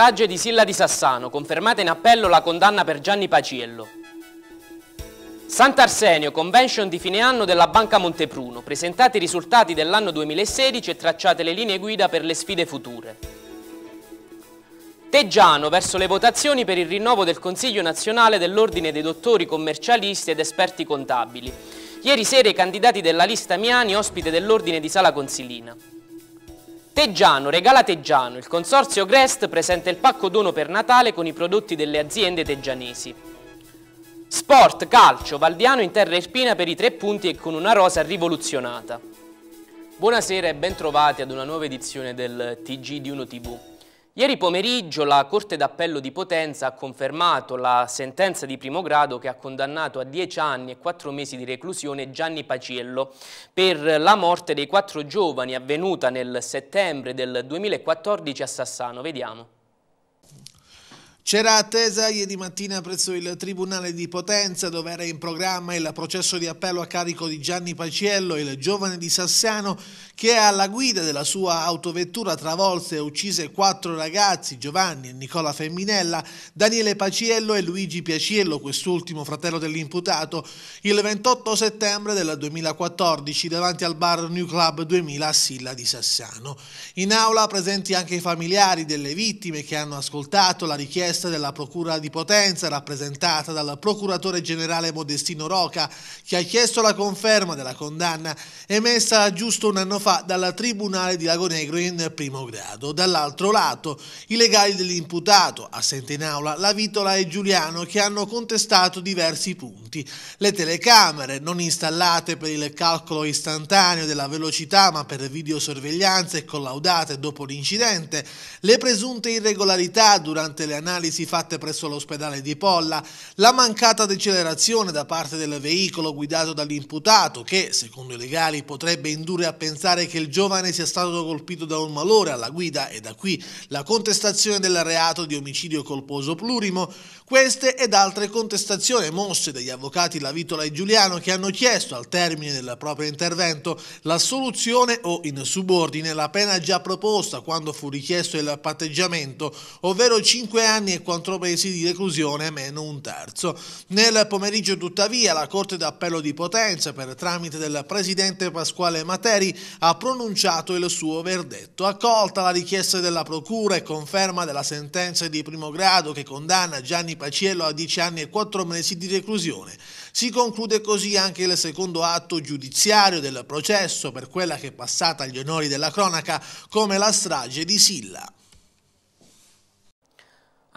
strage di Silla di Sassano, confermata in appello la condanna per Gianni Paciello. Sant'Arsenio, convention di fine anno della Banca Montepruno, presentati i risultati dell'anno 2016 e tracciate le linee guida per le sfide future. Teggiano verso le votazioni per il rinnovo del Consiglio nazionale dell'Ordine dei dottori commercialisti ed esperti contabili. Ieri sera i candidati della lista Miani, ospite dell'Ordine di Sala Consilina. Teggiano, regala Teggiano. Il consorzio Grest presenta il pacco dono per Natale con i prodotti delle aziende teggianesi. Sport, calcio, Valdiano in terra irpina per i tre punti e con una rosa rivoluzionata. Buonasera e ben trovati ad una nuova edizione del TG di Uno TV. Ieri pomeriggio la Corte d'Appello di Potenza ha confermato la sentenza di primo grado che ha condannato a 10 anni e 4 mesi di reclusione Gianni Paciello per la morte dei quattro giovani avvenuta nel settembre del 2014 a Sassano. Vediamo. C'era attesa ieri mattina presso il Tribunale di Potenza dove era in programma il processo di appello a carico di Gianni Paciello, il giovane di Sassano che alla guida della sua autovettura travolse e uccise quattro ragazzi, Giovanni e Nicola Femminella, Daniele Paciello e Luigi Piaciello, quest'ultimo fratello dell'imputato, il 28 settembre del 2014 davanti al bar New Club 2000 a Silla di Sassano. In aula presenti anche i familiari delle vittime che hanno ascoltato la richiesta richiesta della Procura di Potenza rappresentata dal Procuratore Generale Modestino Roca che ha chiesto la conferma della condanna emessa giusto un anno fa dal Tribunale di Lagonegro in primo grado. Dall'altro lato i legali dell'imputato, assente in aula la Vitola e Giuliano che hanno contestato diversi punti. Le telecamere non installate per il calcolo istantaneo della velocità ma per videosorveglianze collaudate dopo l'incidente, le presunte irregolarità durante le analisi analisi fatte presso l'ospedale di Polla, la mancata decelerazione da parte del veicolo guidato dall'imputato che, secondo i legali, potrebbe indurre a pensare che il giovane sia stato colpito da un malore alla guida e da qui la contestazione del reato di omicidio colposo plurimo, queste ed altre contestazioni mosse dagli avvocati Lavitola e Giuliano che hanno chiesto al termine del proprio intervento l'assoluzione o in subordine la pena già proposta quando fu richiesto il patteggiamento, ovvero 5 anni anni e quattro mesi di reclusione meno un terzo. Nel pomeriggio tuttavia la Corte d'Appello di Potenza per tramite del Presidente Pasquale Materi ha pronunciato il suo verdetto. Accolta la richiesta della Procura e conferma della sentenza di primo grado che condanna Gianni Paciello a 10 anni e 4 mesi di reclusione. Si conclude così anche il secondo atto giudiziario del processo per quella che è passata agli onori della cronaca come la strage di Silla.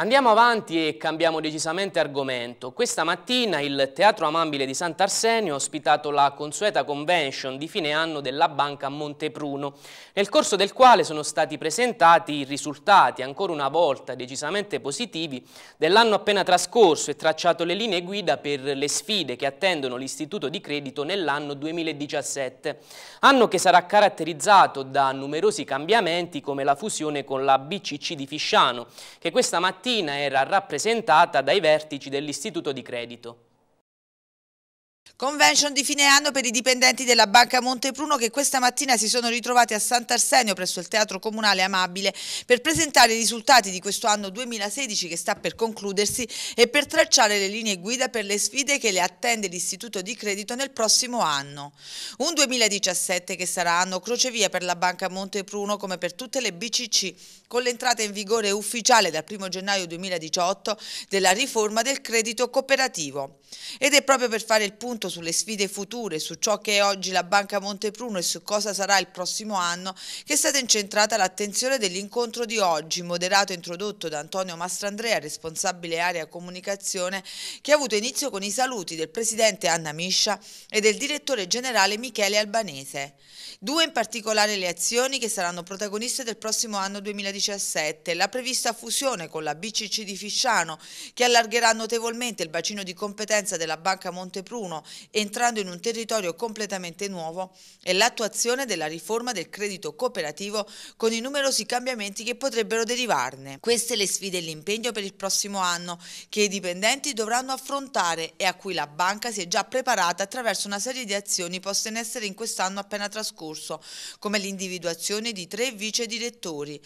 Andiamo avanti e cambiamo decisamente argomento. Questa mattina il Teatro Amabile di Sant'Arsenio ha ospitato la consueta convention di fine anno della Banca Montepruno, nel corso del quale sono stati presentati i risultati, ancora una volta decisamente positivi, dell'anno appena trascorso e tracciato le linee guida per le sfide che attendono l'Istituto di Credito nell'anno 2017, anno che sarà caratterizzato da numerosi cambiamenti come la fusione con la BCC di Fisciano, che questa mattina banchina era rappresentata dai vertici dell'istituto di credito. Convention di fine anno per i dipendenti della Banca Montepruno che questa mattina si sono ritrovati a Sant'Arsenio presso il Teatro Comunale Amabile per presentare i risultati di questo anno 2016 che sta per concludersi e per tracciare le linee guida per le sfide che le attende l'Istituto di Credito nel prossimo anno. Un 2017 che sarà anno crocevia per la Banca Montepruno come per tutte le BCC con l'entrata in vigore ufficiale dal 1 gennaio 2018 della riforma del credito cooperativo. Ed è proprio per fare il punto sulle sfide future, su ciò che è oggi la Banca Montepruno e su cosa sarà il prossimo anno, che è stata incentrata l'attenzione dell'incontro di oggi, moderato e introdotto da Antonio Mastrandrea, responsabile area comunicazione, che ha avuto inizio con i saluti del presidente Anna Miscia e del direttore generale Michele Albanese. Due in particolare le azioni che saranno protagoniste del prossimo anno 2017, la prevista fusione con la BCC di Fisciano, che allargherà notevolmente il bacino di competenza competenza della Banca Montepruno entrando in un territorio completamente nuovo e l'attuazione della riforma del credito cooperativo con i numerosi cambiamenti che potrebbero derivarne. Queste le sfide e l'impegno per il prossimo anno che i dipendenti dovranno affrontare e a cui la banca si è già preparata attraverso una serie di azioni poste in essere in quest'anno appena trascorso, come l'individuazione di tre vice direttori.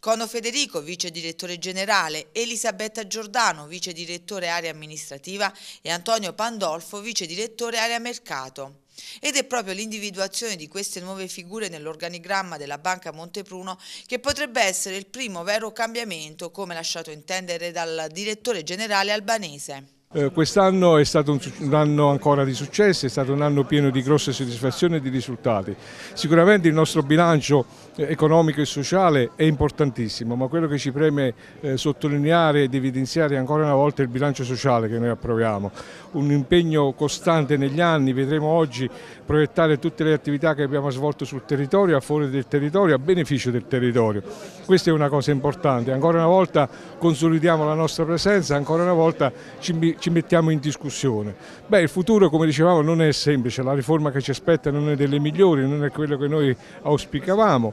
Cono Federico, vice direttore generale, Elisabetta Giordano, vice direttore area amministrativa e Antonio Pandolfo, vice direttore area mercato. Ed è proprio l'individuazione di queste nuove figure nell'organigramma della Banca Montepruno che potrebbe essere il primo vero cambiamento, come lasciato intendere dal direttore generale albanese. Eh, Quest'anno è stato un, un, anno ancora di successi, è stato un anno pieno di grosse soddisfazioni e di risultati. Sicuramente il nostro bilancio economico e sociale è importantissimo, ma quello che ci preme eh, sottolineare ed evidenziare ancora una volta è il bilancio sociale che noi approviamo. Un impegno costante negli anni, vedremo oggi proiettare tutte le attività che abbiamo svolto sul territorio, a fuori del territorio, a beneficio del territorio. Questa è una cosa importante, ancora una volta consolidiamo la nostra presenza, ancora una volta ci, ci mettiamo in discussione. Beh, il futuro, come dicevamo, non è semplice, la riforma che ci aspetta non è delle migliori, non è quello che noi auspicavamo.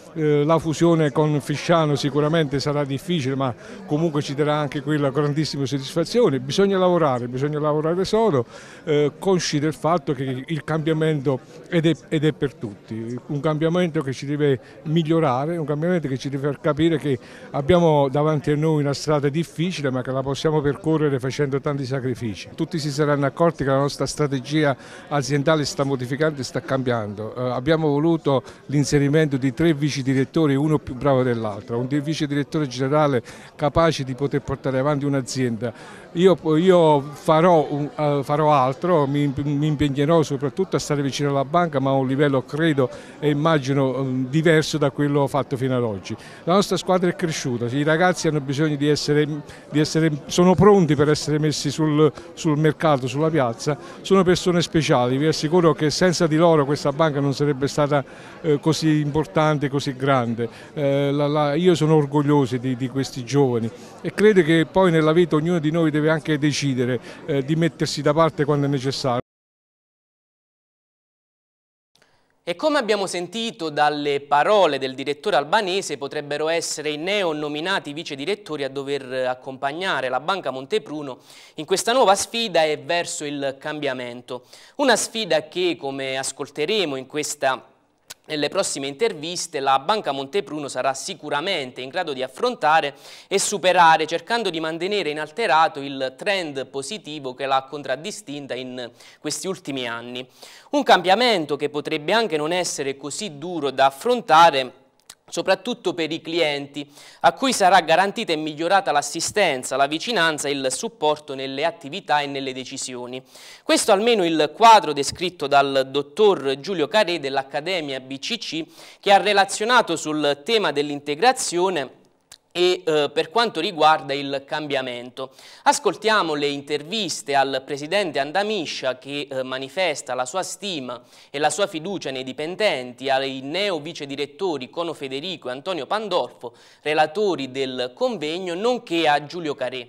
Eh, la fusione con Fisciano sicuramente sarà difficile ma comunque ci darà anche quella grandissima soddisfazione, bisogna lavorare, bisogna lavorare solo, eh, consci del fatto che il cambiamento ed è, ed è, per tutti, un cambiamento che ci deve migliorare, un cambiamento che ci deve far capire che abbiamo davanti a noi una strada difficile ma che la possiamo percorrere facendo tanti sacrifici. Tutti si saranno accorti che la nostra strategia aziendale sta modificando e sta cambiando, eh, abbiamo voluto l'inserimento di tre vicini vice direttori, uno più bravo dell'altro, un vice direttore generale capace di poter portare avanti un'azienda io, io farò, uh, farò, altro, mi, mi, impegnerò soprattutto a stare vicino alla banca ma a un livello credo e immagino um, diverso da quello fatto fino ad oggi. La nostra squadra è cresciuta, i ragazzi hanno bisogno di essere, di essere sono pronti per essere messi sul, sul, mercato, sulla piazza, sono persone speciali, vi assicuro che senza di loro questa banca non sarebbe stata uh, così importante, così grande. Uh, la, la, io sono orgoglioso di, di questi giovani e credo che poi nella vita ognuno di noi deve deve anche decidere eh, di mettersi da parte quando è necessario. E come abbiamo sentito dalle parole del direttore albanese, potrebbero essere i neonominati vice direttori a dover eh, accompagnare la Banca Montepruno in questa nuova sfida e verso il cambiamento. Una sfida che, come ascolteremo in questa nelle prossime interviste la Banca Montepruno sarà sicuramente in grado di affrontare e superare cercando di mantenere inalterato il trend positivo che l'ha contraddistinta in questi ultimi anni. Un cambiamento che potrebbe anche non essere così duro da affrontare soprattutto per i clienti, a cui sarà garantita e migliorata l'assistenza, la vicinanza e il supporto nelle attività e nelle decisioni. Questo almeno il quadro descritto dal dottor Giulio Carè dell'Accademia BCC che ha relazionato sul tema dell'integrazione e eh, per quanto riguarda il cambiamento. Ascoltiamo le interviste al presidente Andamiscia che eh, manifesta la sua stima e la sua fiducia nei dipendenti, ai neo vice direttori Cono Federico e Antonio Pandolfo, relatori del convegno, nonché a Giulio Carè.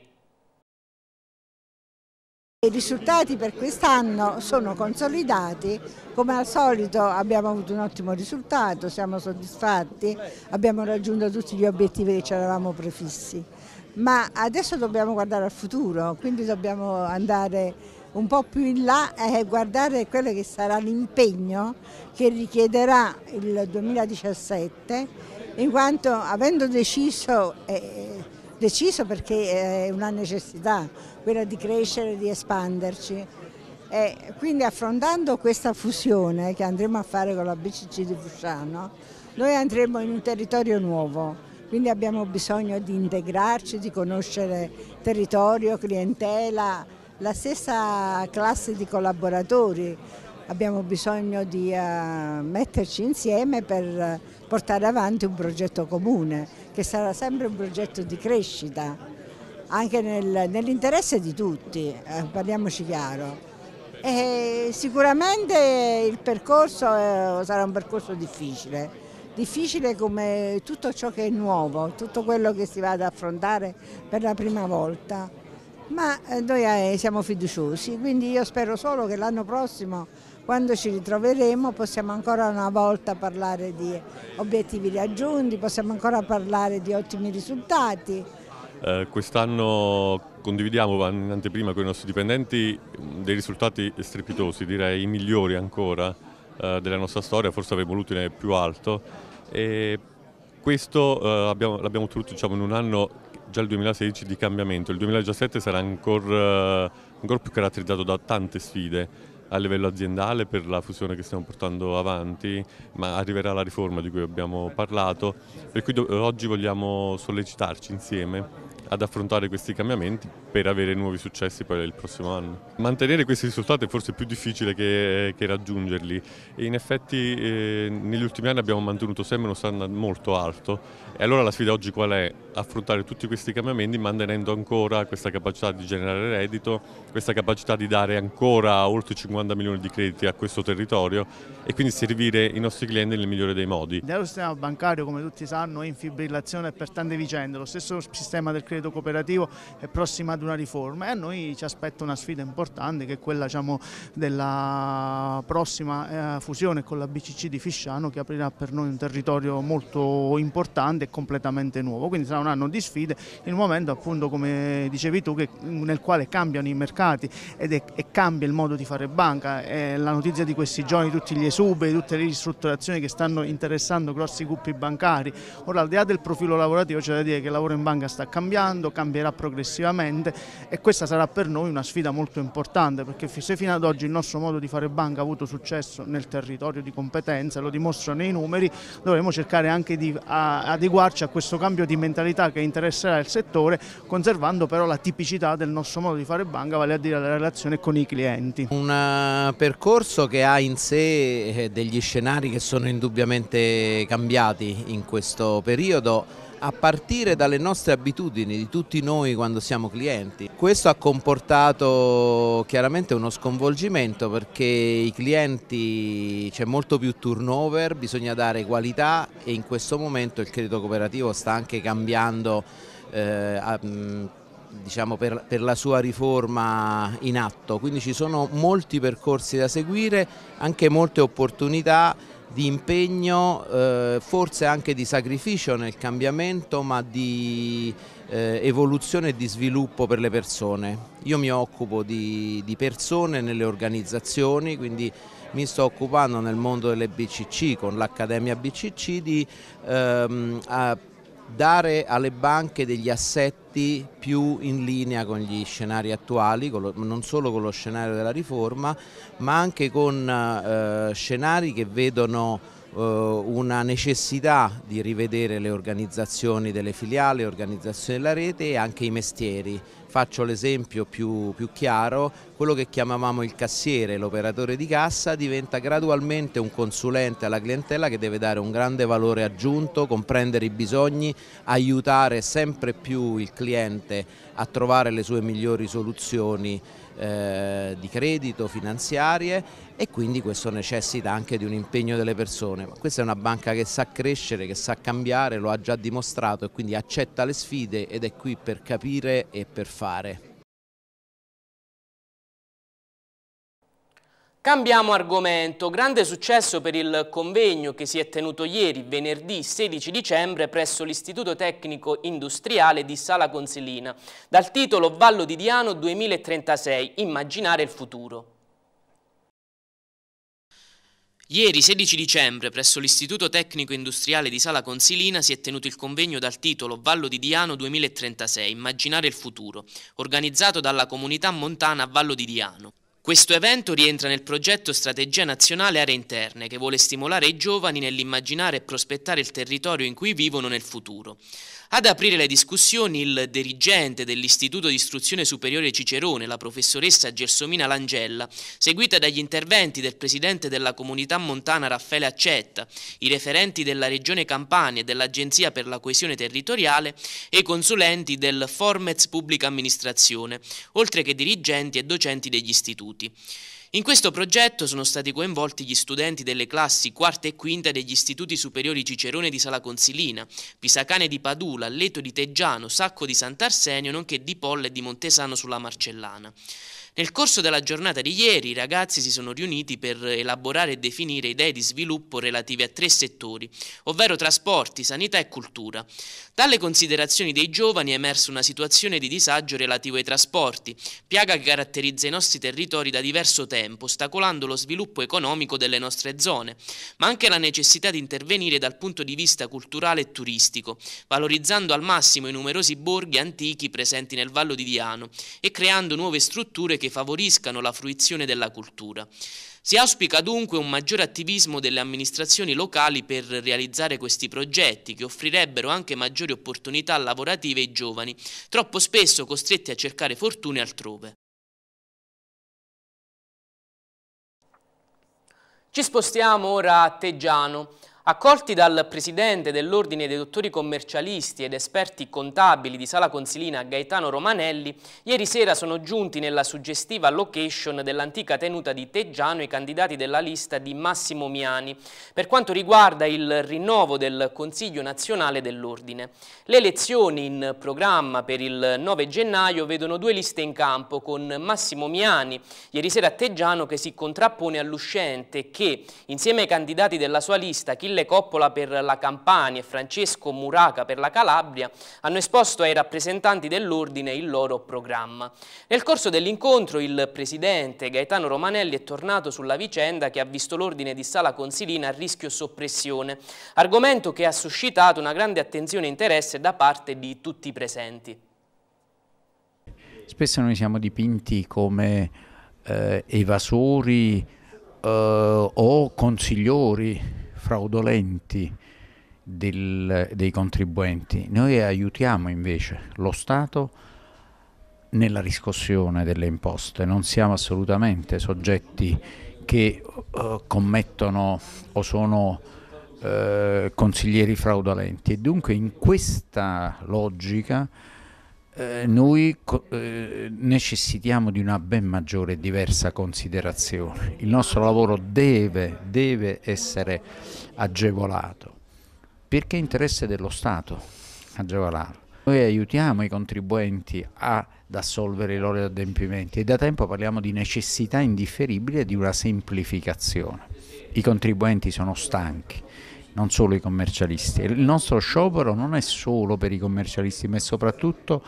I risultati per quest'anno sono consolidati, come al solito abbiamo avuto un ottimo risultato, siamo soddisfatti, abbiamo raggiunto tutti gli obiettivi che ci eravamo prefissi, ma adesso dobbiamo guardare al futuro, quindi dobbiamo andare un po' più in là e guardare quello che sarà l'impegno che richiederà il 2017, in quanto avendo deciso... Eh, deciso perché eh, è una necessità, quella di crescere, di espanderci. E quindi affrontando questa fusione che andremo a fare con la BCC di Fusciano, noi andremo in un territorio nuovo, quindi abbiamo bisogno di integrarci, di conoscere territorio, clientela, la stessa classe di collaboratori, abbiamo bisogno di eh, metterci insieme per eh, portare avanti un progetto comune che sarà sempre un progetto di crescita, anche nel, nell'interesse di tutti, eh, parliamoci chiaro. E sicuramente il percorso eh, sarà un percorso difficile, difficile come tutto ciò che è nuovo, tutto quello che si va ad affrontare per la prima volta ma eh, noi siamo fiduciosi, quindi io spero solo che l'anno prossimo quando ci ritroveremo possiamo ancora una volta parlare di obiettivi raggiunti, possiamo ancora parlare di ottimi risultati. Eh, Quest'anno condividiamo in anteprima con i nostri dipendenti dei risultati strepitosi, direi i migliori ancora eh, della nostra storia, forse avremmo l'utile più alto e questo eh, l'abbiamo ottenuto diciamo, in un anno già il 2016 di cambiamento, il 2017 sarà ancora, eh, ancora più caratterizzato da tante sfide a livello aziendale per la fusione che stiamo portando avanti, ma arriverà la riforma di cui abbiamo parlato, per cui oggi vogliamo sollecitarci insieme ad affrontare questi cambiamenti per avere nuovi successi poi il prossimo anno. Mantenere questi risultati è forse più difficile che, che raggiungerli e in effetti eh, negli ultimi anni abbiamo mantenuto sempre uno standard molto alto e allora la sfida oggi qual è? Affrontare tutti questi cambiamenti mantenendo ancora questa capacità di generare reddito, questa capacità di dare ancora oltre 50 milioni di crediti a questo territorio e quindi servire i nostri clienti nel migliore dei modi. Il sistema bancario come tutti sanno è in fibrillazione per tante vicende, lo stesso sistema del credito credito cooperativo è prossima ad una riforma e a noi ci aspetta una sfida importante che è quella diciamo, della prossima eh, fusione con la BCC di Fisciano che aprirà per noi un territorio molto importante e completamente nuovo, quindi sarà un anno di sfide in un momento appunto come dicevi tu che, nel quale cambiano i mercati ed è, e cambia il modo di fare banca, è la notizia di questi giorni, tutti gli esuberi, tutte le ristrutturazioni che stanno interessando grossi gruppi bancari, ora al di là del profilo lavorativo c'è da dire che il lavoro in banca sta cambiando, cambiando, cambierà progressivamente e questa sarà per noi una sfida molto importante perché se fino ad oggi il nostro modo di fare banca ha avuto successo nel territorio di competenza, lo dimostrano i numeri, dovremo cercare anche di adeguarci a questo cambio di mentalità che interesserà il settore, conservando però la tipicità del nostro modo di fare banca, vale a dire la relazione con i clienti. Un eh, percorso che ha in sé eh, degli scenari che sono indubbiamente cambiati in questo periodo, a partire dalle nostre abitudini di tutti noi quando siamo clienti. Questo ha comportato chiaramente uno sconvolgimento perché i clienti c'è molto più turnover, bisogna dare qualità e in questo momento il credito cooperativo sta anche cambiando eh, a, diciamo, per, per, la sua riforma in atto, quindi ci sono molti percorsi da seguire, anche molte opportunità di impegno, eh, forse anche di sacrificio nel cambiamento, ma di eh, evoluzione e di sviluppo per le persone. Io mi occupo di, di, persone nelle organizzazioni, quindi mi sto occupando nel mondo delle BCC con l'Accademia BCC di ehm, dare alle banche degli assetti più in linea con gli scenari attuali, non solo con lo scenario della riforma, ma anche con eh, scenari che vedono eh, una necessità di rivedere le organizzazioni delle filiali, le organizzazioni della rete e anche i mestieri. Faccio l'esempio più, più chiaro, quello che chiamavamo il cassiere, l'operatore di cassa, diventa gradualmente un consulente alla clientela che deve dare un grande valore aggiunto, comprendere i bisogni, aiutare sempre più il cliente a trovare le sue migliori soluzioni eh, di credito, finanziarie e quindi questo necessita anche di un impegno delle persone. Ma questa è una banca che sa crescere, che sa cambiare, lo ha già dimostrato e quindi accetta le sfide ed è qui per capire e per fare. Cambiamo argomento. Grande successo per il convegno che si è tenuto ieri, venerdì 16 dicembre, presso l'Istituto Tecnico Industriale di Sala Consilina, dal titolo Vallo di Diano 2036, Immaginare il futuro. Ieri 16 dicembre presso l'Istituto Tecnico Industriale di Sala Consilina si è tenuto il convegno dal titolo Vallo di Diano 2036 Immaginare il futuro, organizzato dalla comunità montana Vallo di Diano. Questo evento rientra nel progetto Strategia Nazionale Aree Interne, che vuole stimolare i giovani nell'immaginare e prospettare il territorio in cui vivono nel futuro. Ad aprire le discussioni il dirigente dell'Istituto di Istruzione Superiore Cicerone, la professoressa Gersomina Langella, seguita dagli interventi del presidente della comunità montana Raffaele Accetta, i referenti della Regione Campania e dell'Agenzia per la Coesione Territoriale e i consulenti del Formez Pubblica Amministrazione, oltre che dirigenti e docenti degli istituti istituti. In questo progetto sono stati coinvolti gli studenti delle classi quarta e quinta degli istituti superiori Cicerone di Sala Consilina, Pisacane di Padula, Leto di Teggiano, Sacco di Sant'Arsenio, nonché di Polla e di Montesano sulla Marcellana. Nel corso della giornata di ieri i ragazzi si sono riuniti per elaborare e definire idee di sviluppo relative a tre settori, ovvero trasporti, sanità e cultura. Dalle considerazioni dei giovani è emersa una situazione di disagio relativo ai trasporti, piaga che caratterizza i nostri territori da diverso tempo, ostacolando lo sviluppo economico delle nostre zone, ma anche la necessità di intervenire dal punto di vista culturale e turistico, valorizzando al massimo i numerosi borghi antichi presenti nel Vallo di Diano e creando nuove strutture che favoriscano la fruizione della cultura. Si auspica dunque un maggiore attivismo delle amministrazioni locali per realizzare questi progetti che offrirebbero anche maggiori opportunità lavorative ai giovani, troppo spesso costretti a cercare fortune altrove. Ci spostiamo ora a Teggiano. Accolti dal presidente dell'Ordine dei dottori commercialisti ed esperti contabili di Sala Consilina Gaetano Romanelli, ieri sera sono giunti nella suggestiva location dell'antica tenuta di Teggiano i candidati della lista di Massimo Miani per quanto riguarda il rinnovo del Consiglio nazionale dell'Ordine. Le elezioni in programma per il 9 gennaio vedono due liste in campo con Massimo Miani, ieri sera a Teggiano che si contrappone all'uscente che, insieme ai candidati della sua lista, chi Achille Coppola per la Campania e Francesco Muraca per la Calabria hanno esposto ai rappresentanti dell'Ordine il loro programma. Nel corso dell'incontro il presidente Gaetano Romanelli è tornato sulla vicenda che ha visto l'Ordine di Sala Consilina a rischio soppressione, argomento che ha suscitato una grande attenzione e interesse da parte di tutti i presenti. Spesso noi siamo dipinti come eh, evasori eh, o consigliori fraudolenti del, dei contribuenti, noi aiutiamo invece lo Stato nella riscossione delle imposte, non siamo assolutamente soggetti che uh, commettono o sono uh, consiglieri fraudolenti e dunque in questa logica eh, noi eh, necessitiamo di una ben maggiore e diversa considerazione. Il nostro lavoro deve, deve essere agevolato, perché è interesse dello Stato agevolarlo. Noi aiutiamo i contribuenti ad assolvere i loro adempimenti e da tempo parliamo di necessità indifferibile di una semplificazione. I contribuenti sono stanchi non solo i commercialisti. Il nostro sciopero non è solo per i commercialisti, ma è soprattutto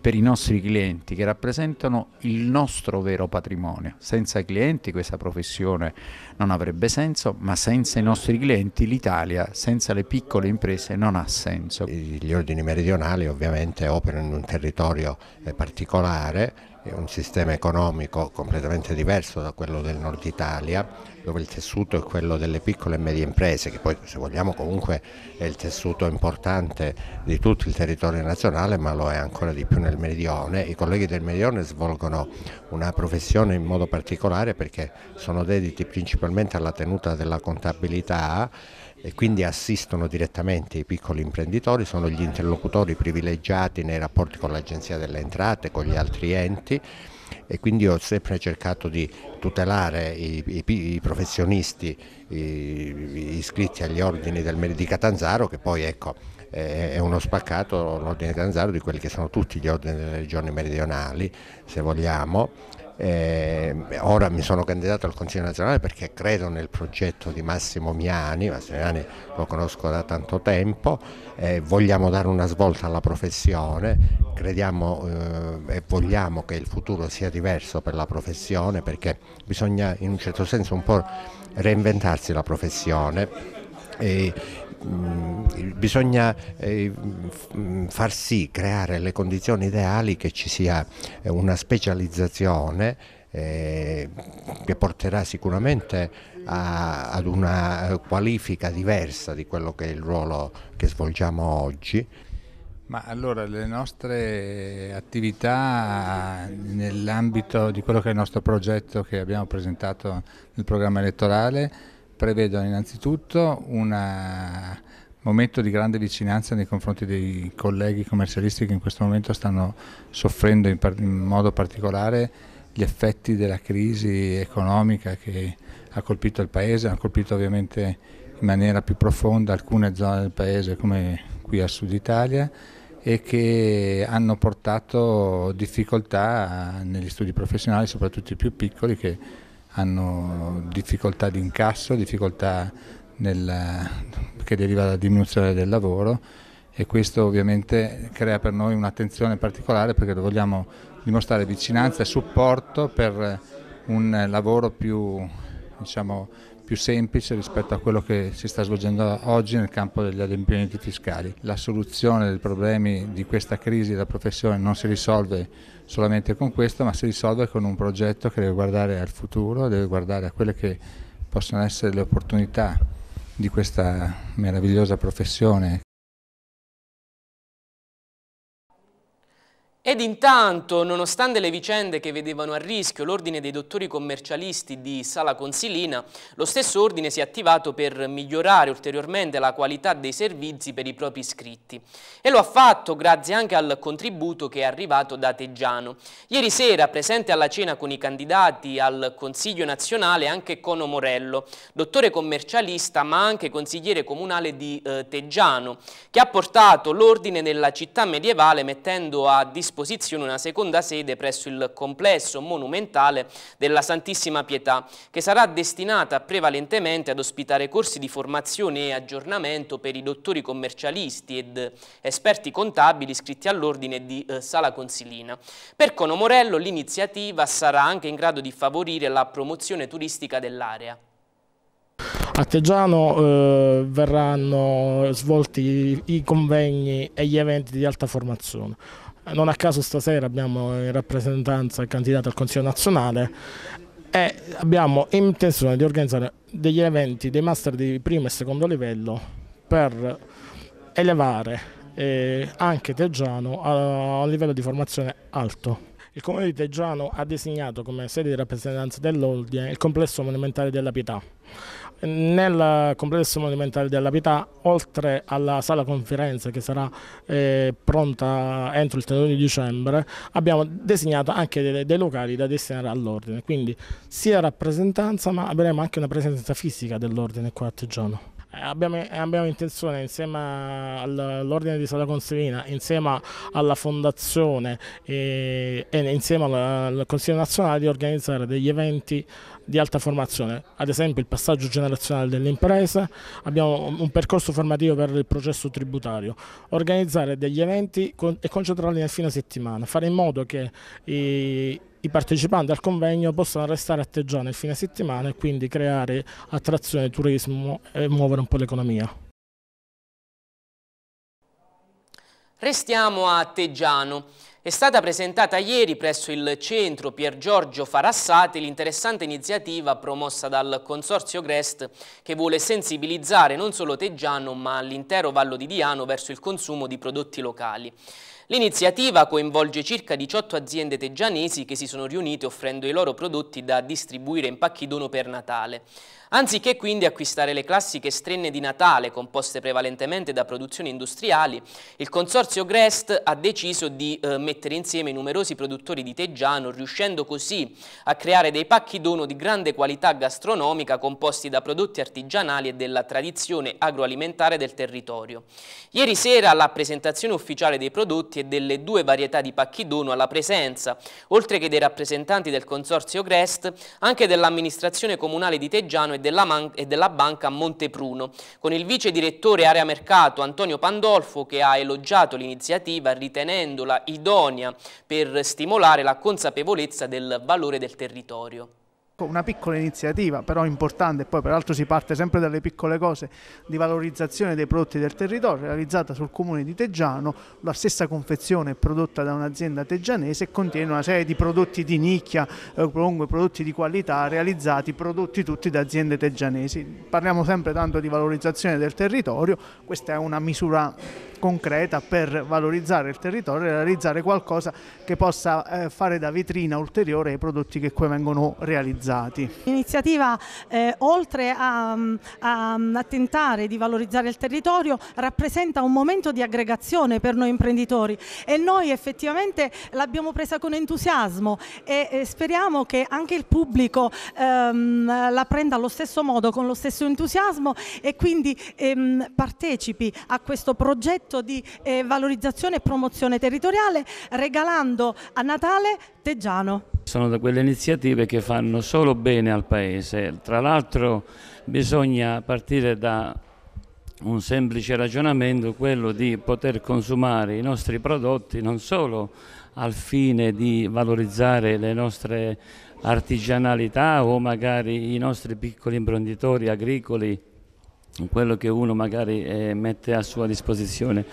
per i nostri clienti che rappresentano il nostro vero patrimonio. Senza clienti questa professione non avrebbe senso, ma senza i nostri clienti l'Italia, senza le piccole imprese non ha senso. Gli ordini meridionali ovviamente operano in un territorio eh, particolare è un sistema economico completamente diverso da quello del nord Italia, dove il tessuto è quello delle piccole e medie imprese, che poi se vogliamo comunque è il tessuto importante di tutto il territorio nazionale, ma lo è ancora di più nel meridione. I colleghi del meridione svolgono una professione in modo particolare perché sono dediti principalmente alla tenuta della contabilità e quindi assistono direttamente i piccoli imprenditori, sono gli interlocutori privilegiati nei rapporti con l'Agenzia delle Entrate, con gli altri enti e quindi ho sempre cercato di tutelare i, i, i professionisti i, iscritti agli ordini del Merito di Catanzaro che poi ecco, è uno spaccato l'ordine di Catanzaro di quelli che sono tutti gli ordini delle regioni meridionali se vogliamo eh, ora mi sono candidato al Consiglio nazionale perché credo nel progetto di Massimo Miani, Massimo Miani lo conosco da tanto tempo, eh, vogliamo dare una svolta alla professione, crediamo eh, e vogliamo che il futuro sia diverso per la professione perché bisogna in un certo senso un po' reinventarsi la professione. E, Mm, bisogna eh, far sì, creare le condizioni ideali che ci sia eh, una specializzazione eh, che porterà sicuramente a, ad una eh, qualifica diversa di quello che è il ruolo che svolgiamo oggi. Ma allora le nostre attività nell'ambito di quello che è il nostro progetto che abbiamo presentato nel programma elettorale prevedono innanzitutto un eh, momento di grande vicinanza nei confronti dei colleghi commercialisti che in questo momento stanno soffrendo in, in modo particolare gli effetti della crisi economica che ha colpito il paese, ha colpito ovviamente in maniera più profonda alcune zone del paese come qui a sud Italia e che hanno portato difficoltà negli studi professionali, soprattutto i più piccoli che hanno difficoltà di incasso, difficoltà nel, che deriva dalla diminuzione del lavoro e questo ovviamente crea per noi un'attenzione particolare perché vogliamo dimostrare vicinanza e supporto per un lavoro più diciamo, più semplice rispetto a quello che si sta svolgendo oggi nel campo degli adempimenti fiscali. La soluzione dei problemi di questa crisi della professione non si risolve solamente con questo, ma si risolve con un progetto che deve guardare al futuro, deve guardare a quelle che possono essere le opportunità di questa meravigliosa professione Ed intanto, nonostante le vicende che vedevano a rischio l'ordine dei dottori commercialisti di Sala Consilina, lo stesso ordine si è attivato per migliorare ulteriormente la qualità dei servizi per i propri iscritti. E lo ha fatto grazie anche al contributo che è arrivato da Teggiano. Ieri sera, presente alla cena con i candidati al Consiglio nazionale, anche Cono Morello, dottore commercialista ma anche consigliere comunale di eh, Teggiano, che ha portato l'ordine nella città medievale mettendo a disposizione disposizione una seconda sede presso il complesso monumentale della Santissima Pietà, che sarà destinata prevalentemente ad ospitare corsi di formazione e aggiornamento per i dottori commercialisti ed esperti contabili iscritti all'ordine di eh, Sala Consilina. Per Cono Morello l'iniziativa sarà anche in grado di favorire la promozione turistica dell'area. A Teggiano eh, verranno svolti i convegni e gli eventi di alta formazione non a caso stasera abbiamo in rappresentanza il candidato al Consiglio nazionale e abbiamo intenzione di organizzare degli eventi, dei master di primo e secondo livello per elevare eh, anche Teggiano a, a un livello di formazione alto. Il comune di Teggiano ha designato come sede di rappresentanza dell'Ordine il complesso monumentale della Pietà nel complesso monumentale della Pietà, oltre alla sala conferenza che sarà eh, pronta entro il 31 di dicembre, abbiamo designato anche dei, dei locali da destinare all'ordine, quindi sia rappresentanza ma avremo anche una presenza fisica dell'ordine qua a Teggiano. Eh, abbiamo, eh, abbiamo, intenzione insieme all'Ordine di Sala Consilina, insieme alla Fondazione e, eh, e insieme al, al, Consiglio Nazionale di organizzare degli eventi di alta formazione, ad esempio il passaggio generazionale delle imprese, abbiamo un percorso formativo per il processo tributario, organizzare degli eventi e concentrarli nel fine settimana, fare in modo che i, i partecipanti al convegno possano restare atteggiati nel fine settimana e quindi creare attrazione, turismo e muovere un po' l'economia. Restiamo a Teggiano. È stata presentata ieri presso il centro Pier Giorgio Farassati l'interessante iniziativa promossa dal Consorzio Grest che vuole sensibilizzare non solo Teggiano ma l'intero Vallo di Diano verso il consumo di prodotti locali. L'iniziativa coinvolge circa 18 aziende teggianesi che si sono riunite offrendo i loro prodotti da distribuire in pacchidono per Natale. Anziché quindi acquistare le classiche strenne di Natale composte prevalentemente da produzioni industriali, il consorzio Grest ha deciso di eh, mettere insieme numerosi produttori di Teggiano, riuscendo così a creare dei pacchi dono di grande qualità gastronomica composti da prodotti artigianali e della tradizione agroalimentare del territorio. Ieri sera alla presentazione ufficiale dei prodotti e delle due varietà di pacchi dono alla presenza, oltre che dei rappresentanti del consorzio Grest, anche dell'amministrazione comunale di Teggiano e e della, e della banca Montepruno, con il vice direttore area mercato Antonio Pandolfo che ha elogiato l'iniziativa ritenendola idonea per stimolare la consapevolezza del valore del territorio una piccola iniziativa, però importante, poi peraltro si parte sempre dalle piccole cose di valorizzazione dei prodotti del territorio, realizzata sul comune di Teggiano, la stessa confezione è prodotta da un'azienda teggianese e contiene una serie di prodotti di nicchia, eh, comunque prodotti di qualità realizzati, prodotti tutti da aziende teggianesi. Parliamo sempre tanto di valorizzazione del territorio, questa è una misura concreta per valorizzare il territorio e realizzare qualcosa che possa eh, fare da vetrina ulteriore ai prodotti che qui vengono realizzati. L'iniziativa eh, oltre a, mm, a, mm, a tentare di valorizzare il territorio rappresenta un momento di aggregazione per noi imprenditori e noi effettivamente l'abbiamo presa con entusiasmo e, e speriamo che anche il pubblico ehm, la prenda allo stesso modo, con lo stesso entusiasmo e quindi ehm, partecipi a questo progetto progetto di eh, valorizzazione e promozione territoriale regalando a Natale Teggiano. Sono da quelle iniziative che fanno solo bene al Paese, tra l'altro bisogna partire da un semplice ragionamento, quello di poter consumare i nostri prodotti non solo al fine di valorizzare le nostre artigianalità o magari i nostri piccoli imprenditori agricoli quello che uno magari eh, mette a sua disposizione,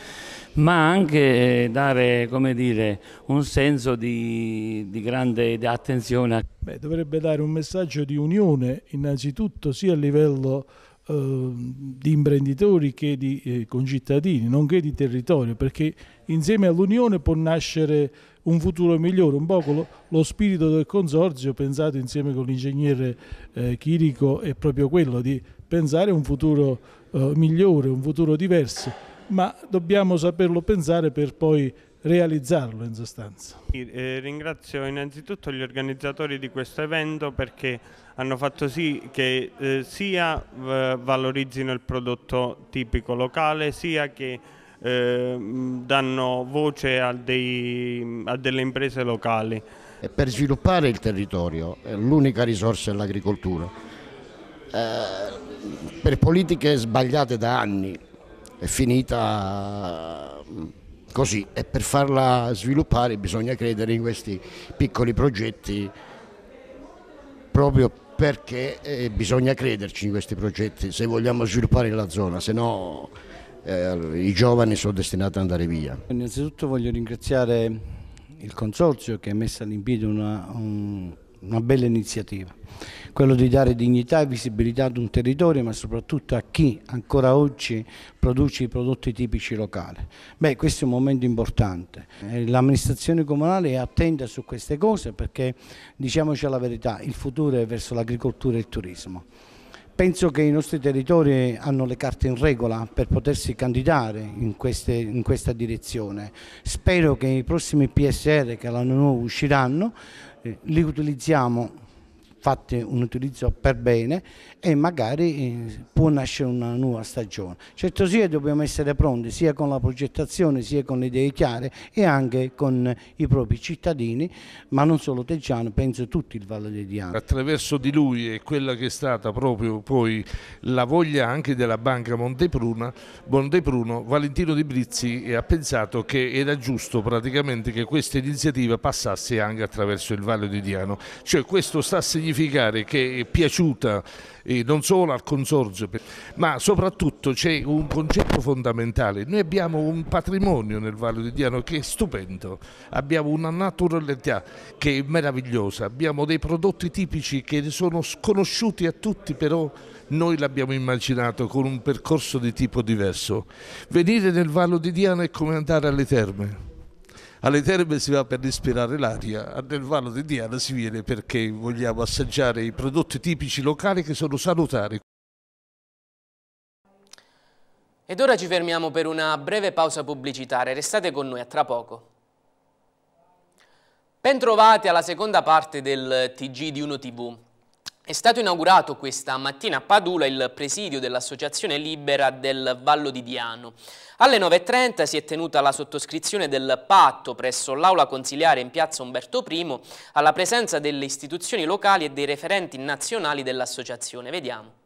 ma anche eh, dare dire, un senso di, di grande di attenzione. Beh, dovrebbe dare un messaggio di unione innanzitutto sia a livello eh, di imprenditori che di eh, concittadini, nonché di territorio, perché insieme all'unione può nascere un futuro migliore, un po' lo, lo, spirito del consorzio pensato insieme con l'ingegnere eh, Chirico è proprio quello di pensare a un futuro eh, migliore, un futuro diverso, ma dobbiamo saperlo pensare per poi realizzarlo in sostanza. Eh, ringrazio innanzitutto gli organizzatori di questo evento perché hanno fatto sì che eh, sia valorizzino il prodotto tipico locale sia che eh, danno voce a, dei, a, delle imprese locali. E per sviluppare il territorio l'unica risorsa è l'agricoltura eh, per politiche sbagliate da anni è finita mm, così e per farla sviluppare bisogna credere in questi piccoli progetti proprio perché eh, bisogna crederci in questi progetti se vogliamo sviluppare la zona, se no eh, i giovani sono destinati ad andare via. Innanzitutto voglio ringraziare il Consorzio che ha messo all'impiedi una, un, una bella iniziativa quello di dare dignità e visibilità ad un territorio ma soprattutto a chi ancora oggi produce i prodotti tipici locali. Beh, questo è un momento importante, eh, l'amministrazione comunale è attenta su queste cose perché diciamoci la verità, il futuro è verso l'agricoltura e il turismo. Penso che i nostri territori hanno le carte in regola per potersi candidare in, queste, in questa direzione. Spero che i prossimi PSR che l'anno nuovo usciranno eh, li utilizziamo fatti un utilizzo per bene e magari eh, può nascere una nuova stagione. Certo sì dobbiamo essere pronti sia con la progettazione sia con le idee chiare e anche con i propri cittadini, ma non solo Teggiano, penso tutti il Valle di Diano. Attraverso di lui e quella che è stata proprio poi la voglia anche della banca Montepruna, Montepruno, Valentino Di Brizzi eh, ha pensato che era giusto praticamente che questa iniziativa passasse anche attraverso il Valle di Diano, cioè questo sta significando verificare che è piaciuta eh, non solo al Consorzio, ma soprattutto c'è un concetto fondamentale. Noi abbiamo un patrimonio nel Valle di Diano che è stupendo, abbiamo una naturalità che è meravigliosa, abbiamo dei prodotti tipici che sono sconosciuti a tutti, però noi l'abbiamo immaginato con un percorso di tipo diverso. Venire nel Vallo di Diano è come andare alle terme alle terme si va per respirare l'aria, nel vano di Diana si viene perché vogliamo assaggiare i prodotti tipici locali che sono salutari. Ed ora ci fermiamo per una breve pausa pubblicitaria, restate con noi a tra poco. Bentrovati alla seconda parte del TG di Uno TV. È stato inaugurato questa mattina a Padula il presidio dell'Associazione Libera del Vallo di Diano. Alle 9.30 si è tenuta la sottoscrizione del patto presso l'aula consiliare in piazza Umberto I alla presenza delle istituzioni locali e dei referenti nazionali dell'associazione. Vediamo.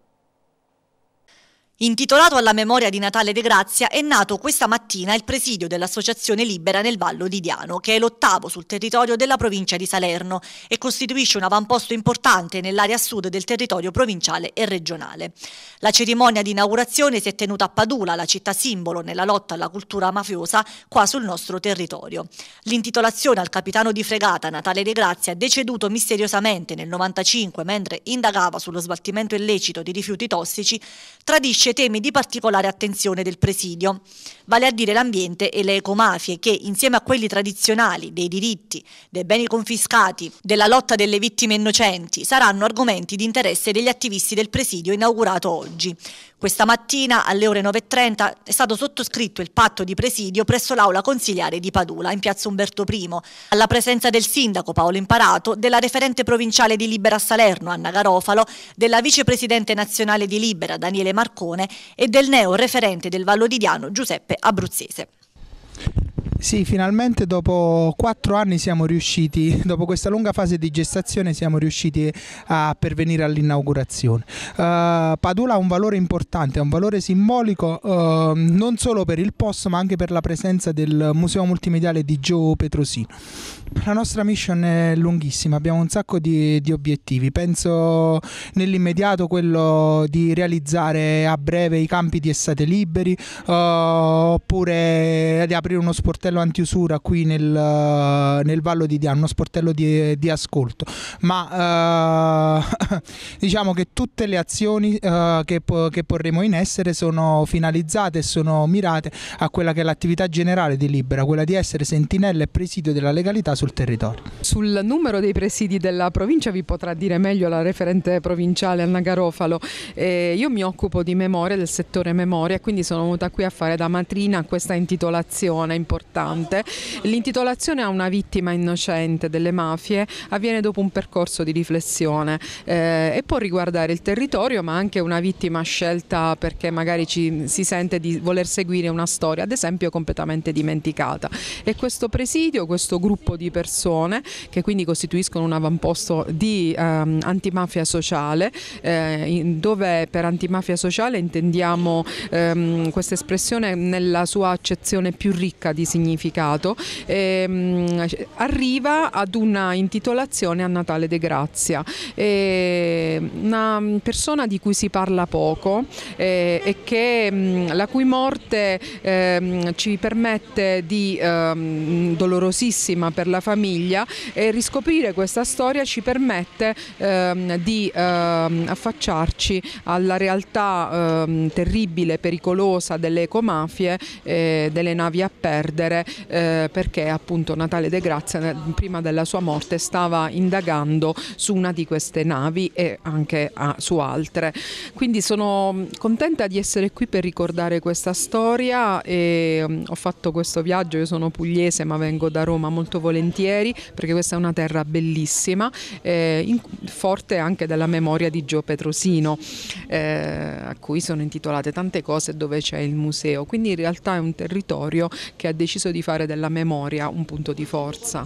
Intitolato alla memoria di Natale De Grazia è nato questa mattina il presidio dell'Associazione Libera nel Vallo di Diano, che è l'ottavo sul territorio della provincia di Salerno e costituisce un avamposto importante nell'area sud del territorio provinciale e regionale. La cerimonia di inaugurazione si è tenuta a Padula, la città simbolo nella lotta alla cultura mafiosa qua sul nostro territorio. L'intitolazione al capitano di fregata Natale De Grazia, deceduto misteriosamente nel 95 mentre indagava sullo sbattimento illecito di rifiuti tossici, tradisce invece temi di particolare attenzione del presidio, vale a dire l'ambiente e le ecomafie che, insieme a quelli tradizionali dei diritti, dei beni confiscati, della lotta delle vittime innocenti, saranno argomenti di interesse degli attivisti del presidio inaugurato oggi. Questa mattina alle ore 9.30 è stato sottoscritto il patto di presidio presso l'aula consiliare di Padula in piazza Umberto I, alla presenza del sindaco Paolo Imparato, della referente provinciale di Libera Salerno Anna Garofalo, della vicepresidente nazionale di Libera Daniele Marcone e del neo referente del Vallo di Diano Giuseppe Abruzzese. Sì, finalmente dopo quattro anni siamo riusciti, dopo questa lunga fase di gestazione siamo riusciti a pervenire all'inaugurazione. Uh, Padula ha un valore importante, ha un valore simbolico uh, non solo per il posto ma anche per la presenza del Museo Multimediale di Gio Petrosino. La nostra mission è lunghissima, abbiamo un sacco di, di obiettivi, penso nell'immediato quello di realizzare a breve i campi di estate liberi uh, oppure di aprire uno sportello sportello antiusura qui nel, eh, nel Vallo di Diano, uno sportello di, di ascolto, ma eh, diciamo che tutte le azioni eh, che, che, porremo in essere sono finalizzate e sono mirate a quella che è l'attività generale di Libera, quella di essere sentinella e presidio della legalità sul territorio. Sul numero dei presidi della provincia vi potrà dire meglio la referente provinciale Anna Garofalo, eh, io mi occupo di memoria, del settore memoria, quindi sono venuta qui a fare da matrina questa intitolazione importante importante. L'intitolazione a una vittima innocente delle mafie avviene dopo un percorso di riflessione eh, e può riguardare il territorio ma anche una vittima scelta perché magari ci, si sente di voler seguire una storia, ad esempio completamente dimenticata. E questo presidio, questo gruppo di persone che quindi costituiscono un avamposto di ehm, antimafia sociale, eh, in, dove per antimafia sociale intendiamo ehm, questa espressione nella sua accezione più ricca di significato significato, ehm, arriva ad una intitolazione a Natale de Grazia, eh, una persona di cui si parla poco eh, e che, mm, la cui morte eh, ci permette di, ehm, dolorosissima per la famiglia, e riscoprire questa storia ci permette ehm, di ehm, affacciarci alla realtà terribile, pericolosa delle ecomafie, eh, delle navi a perdere eh, perché appunto Natale De Grazia prima della sua morte stava indagando su una di queste navi e anche a, ah, su altre. Quindi sono mm, contenta di essere qui per ricordare questa storia e um, ho fatto questo viaggio, io sono pugliese ma vengo da Roma molto volentieri perché questa è una terra bellissima, eh, in, forte anche della memoria di Gio Petrosino eh, a cui sono intitolate tante cose dove c'è il museo. Quindi in realtà è un territorio che ha deciso scelto di fare della memoria un punto di forza.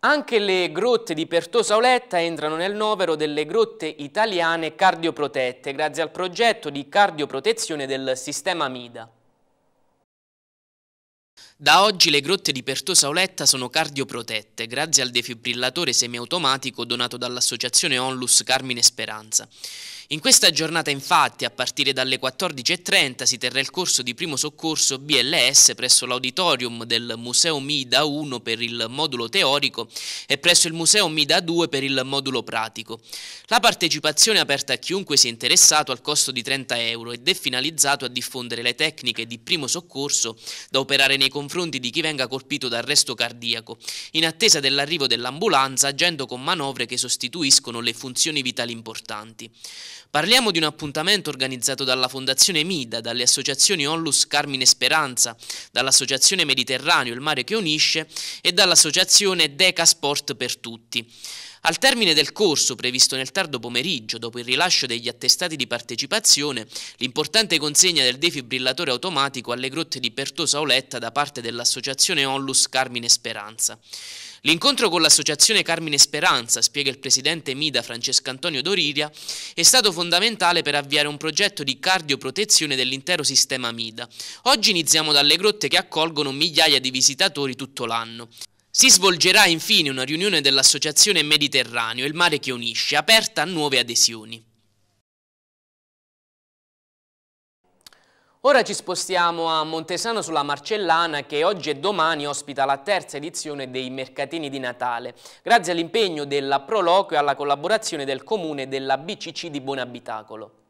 Anche le grotte di Pertosa Oletta entrano nel novero delle grotte italiane cardioprotette grazie al progetto di cardioprotezione del sistema MIDA. Da oggi le grotte di Pertosa Oletta sono cardioprotette grazie al defibrillatore semiautomatico donato dall'associazione Onlus Carmine Speranza. In questa giornata infatti, a partire dalle 14.30, si terrà il corso di primo soccorso BLS presso l'auditorium del Museo MIDA 1 per il modulo teorico e presso il Museo MIDA 2 per il modulo pratico. La partecipazione è aperta a chiunque sia interessato al costo di 30 euro ed è finalizzato a diffondere le tecniche di primo soccorso da operare nei confronti di chi venga colpito da arresto cardiaco, in attesa dell'arrivo dell'ambulanza agendo con manovre che sostituiscono le funzioni vitali importanti. Parliamo di un appuntamento organizzato dalla Fondazione Mida, dalle associazioni Onlus Carmine Speranza, dall'Associazione Mediterraneo Il Mare che Unisce e dall'Associazione Deca Sport per Tutti. Al termine del corso, previsto nel tardo pomeriggio, dopo il rilascio degli attestati di partecipazione, l'importante consegna del defibrillatore automatico alle grotte di Pertosa Oletta da parte dell'associazione Onlus Carmine Speranza. L'incontro con l'associazione Carmine Speranza, spiega il presidente Mida Francesco Antonio Doriria, è stato fondamentale per avviare un progetto di cardioprotezione dell'intero sistema Mida. Oggi iniziamo dalle grotte che accolgono migliaia di visitatori tutto l'anno. Si svolgerà infine una riunione dell'Associazione Mediterraneo, il mare che unisce, aperta a nuove adesioni. Ora ci spostiamo a Montesano sulla Marcellana che oggi e domani ospita la terza edizione dei mercatini di Natale, grazie all'impegno della Proloquio e alla collaborazione del comune della BCC di Buonabitacolo.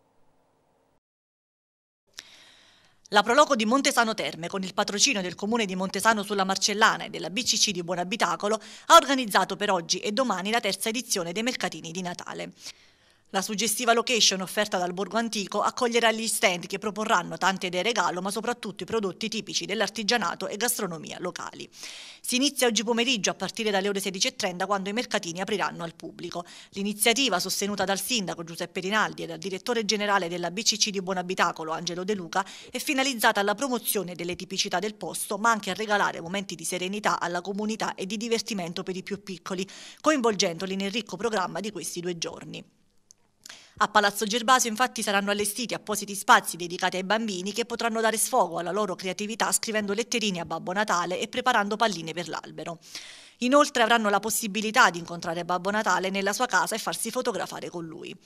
La Proloco di Montesano Terme, con il patrocinio del comune di Montesano sulla Marcellana e della BCC di Buonabitacolo, ha organizzato per oggi e domani la terza edizione dei mercatini di Natale. La suggestiva location offerta dal Borgo Antico accoglierà gli stand che proporranno tante idee regalo, ma soprattutto i prodotti tipici dell'artigianato e gastronomia locali. Si inizia oggi pomeriggio a partire dalle ore 16.30 quando i mercatini apriranno al pubblico. L'iniziativa, sostenuta dal sindaco Giuseppe Rinaldi e dal direttore generale della BCC di Buonabitacolo Angelo De Luca, è finalizzata alla promozione delle tipicità del posto, ma anche a regalare momenti di serenità alla comunità e di divertimento per i più piccoli, coinvolgendoli nel ricco programma di questi due giorni. A Palazzo Gervasio infatti saranno allestiti appositi spazi dedicati ai bambini che potranno dare sfogo alla loro creatività scrivendo letterine a Babbo Natale e preparando palline per l'albero. Inoltre avranno la possibilità di incontrare Babbo Natale nella sua casa e farsi fotografare con lui.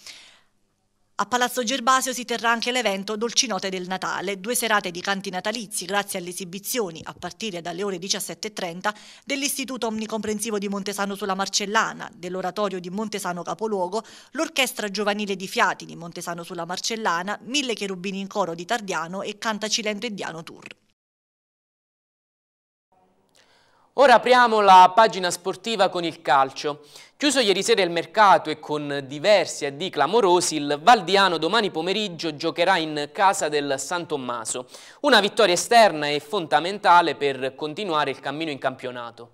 A Palazzo Gerbasio si terrà anche l'evento Dolcinote del Natale, due serate di canti natalizi grazie alle esibizioni, a partire dalle ore 17.30, dell'Istituto Omnicomprensivo di Montesano sulla Marcellana, dell'Oratorio di Montesano Capoluogo, l'Orchestra Giovanile di Fiati di Montesano sulla Marcellana, Mille Cherubini in Coro di Tardiano e Canta Cilento e Diano Tour. Ora apriamo la pagina sportiva con il calcio. Chiuso ieri sera il mercato e con diversi addi clamorosi, il Valdiano domani pomeriggio giocherà in casa del San Tommaso. Una vittoria esterna e fondamentale per continuare il cammino in campionato.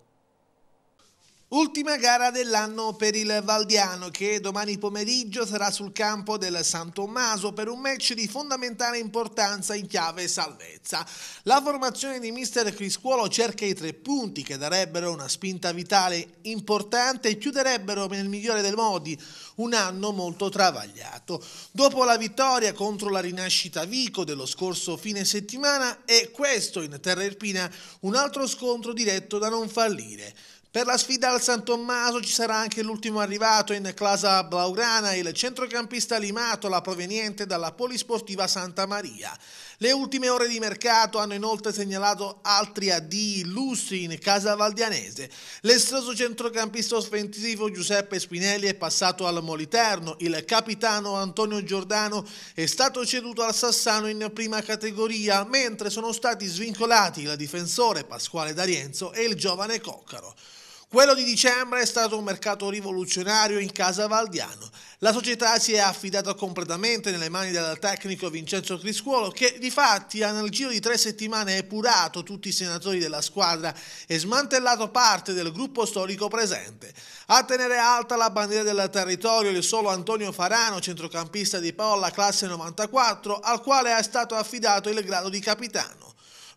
Ultima gara dell'anno per il Valdiano che domani pomeriggio sarà sul campo del San Tommaso per un match di fondamentale importanza in chiave salvezza. La formazione di mister Criscuolo cerca i tre punti che darebbero una spinta vitale importante e chiuderebbero nel migliore dei modi un anno molto travagliato. Dopo la vittoria contro la Rinascita Vico dello scorso fine settimana è questo in Terra Irpina un altro scontro diretto da non fallire. Per la sfida al San Tommaso ci sarà anche l'ultimo arrivato in classe Blaurana, il centrocampista Limatola proveniente dalla Polisportiva Santa Maria. Le ultime ore di mercato hanno inoltre segnalato altri addi illustri in casa valdianese. L'estroso centrocampista offensivo Giuseppe Spinelli è passato al Moliterno, il capitano Antonio Giordano è stato ceduto al Sassano in prima categoria, mentre sono stati svincolati il difensore Pasquale D'Arienzo e il giovane Coccaro. Quello di dicembre è stato un mercato rivoluzionario in casa Valdiano. La società si è affidata completamente nelle mani del tecnico Vincenzo Criscuolo che di fatti ha nel giro di tre settimane epurato tutti i senatori della squadra e smantellato parte del gruppo storico presente. A tenere alta la bandiera del territorio il solo Antonio Farano, centrocampista di Paola classe 94, al quale è stato affidato il grado di capitano.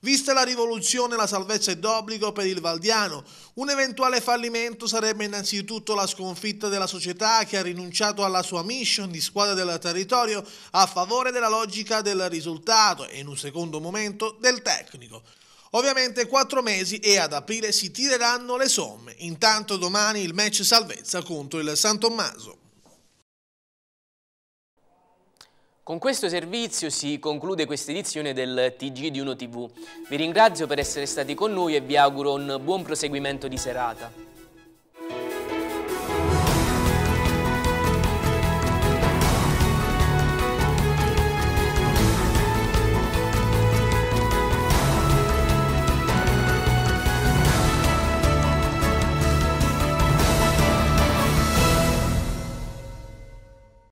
Vista la rivoluzione, la salvezza è d'obbligo per il Valdiano. Un eventuale fallimento sarebbe innanzitutto la sconfitta della società che ha rinunciato alla sua mission di squadra del territorio a favore della logica del risultato e in un secondo momento del tecnico. Ovviamente quattro mesi e ad aprile si tireranno le somme. Intanto domani il match salvezza contro il San Tommaso. Con questo servizio si conclude questa edizione del TG di Uno TV. Vi ringrazio per essere stati con noi e vi auguro un buon proseguimento di serata.